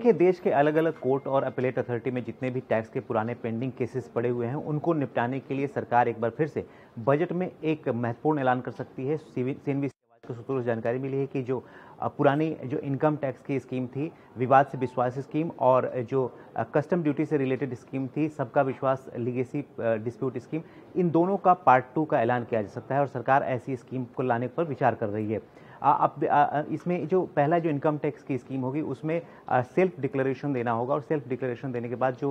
देखिए देश के अलग अलग कोर्ट और अपीलेट अथॉरिटी में जितने भी टैक्स के पुराने पेंडिंग केसेस पड़े हुए हैं उनको निपटाने के लिए सरकार एक बार फिर से बजट में एक महत्वपूर्ण ऐलान कर सकती है सीएनबी को सूत्रों से जानकारी मिली है कि जो पुरानी जो इनकम टैक्स की स्कीम थी विवाद से विश्वास स्कीम और जो कस्टम ड्यूटी से रिलेटेड स्कीम थी सबका विश्वास लीगेसी डिस्प्यूट स्कीम इन दोनों का पार्ट टू का ऐलान किया जा सकता है और सरकार ऐसी स्कीम को लाने पर विचार कर रही है अब इसमें जो पहला जो इनकम टैक्स की स्कीम होगी उसमें सेल्फ डिक्लेरेशन देना होगा और सेल्फ डिक्लेरेशन देने के बाद जो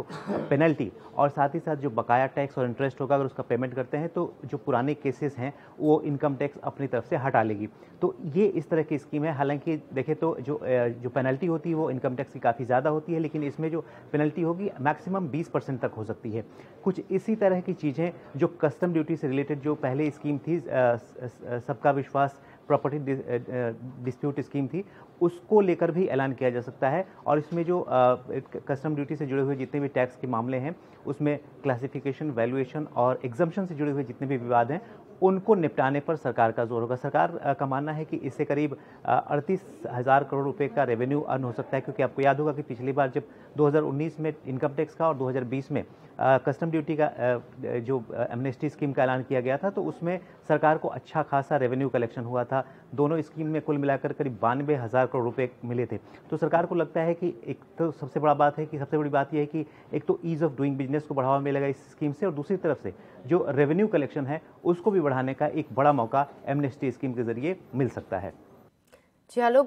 पेनल्टी और साथ ही साथ जो बकाया टैक्स और इंटरेस्ट होगा अगर उसका पेमेंट करते हैं तो जो पुराने केसेस हैं वो इनकम टैक्स अपनी तरफ से हटा लेगी तो ये इस तरह की स्कीम है हालांकि देखें तो जो जो पेनल्टी होती है वो इनकम टैक्स की काफ़ी ज़्यादा होती है लेकिन इसमें जो पेनल्टी होगी मैक्सिमम 20 परसेंट तक हो सकती है कुछ इसी तरह की चीज़ें जो कस्टम ड्यूटी से रिलेटेड जो पहले स्कीम थी सबका विश्वास प्रॉपर्टी डिस्प्यूट स्कीम थी उसको लेकर भी ऐलान किया जा सकता है और इसमें जो कस्टम ड्यूटी से जुड़े हुए जितने भी टैक्स के मामले हैं उसमें क्लासिफिकेशन वैल्यूएशन और एग्जामेशन से जुड़े हुए जितने भी विवाद हैं उनको निपटाने पर सरकार का जोर होगा सरकार का मानना है कि इससे करीब अड़तीस हज़ार करोड़ रुपए का रेवेन्यू अर्न हो सकता है क्योंकि आपको याद होगा कि पिछली बार जब 2019 में इनकम टैक्स का और 2020 में कस्टम ड्यूटी का जो एमनेस्टी स्कीम का ऐलान किया गया था तो उसमें सरकार को अच्छा खासा रेवेन्यू कलेक्शन हुआ था दोनों स्कीम में कुल मिलाकर करीब बानवे हज़ार करोड़ रुपये मिले थे तो सरकार को लगता है कि एक तो सबसे बड़ा बात है कि सबसे बड़ी बात यह है कि एक तो ईज़ ऑफ डूइंग बिजनेस को बढ़ावा मिलेगा इस स्कीम से और दूसरी तरफ से जो रेवेन्यू कलेक्शन है उसको भी बढ़ा बढ़ाने का एक बड़ा मौका एमनेस्टी स्कीम के जरिए मिल सकता है चलो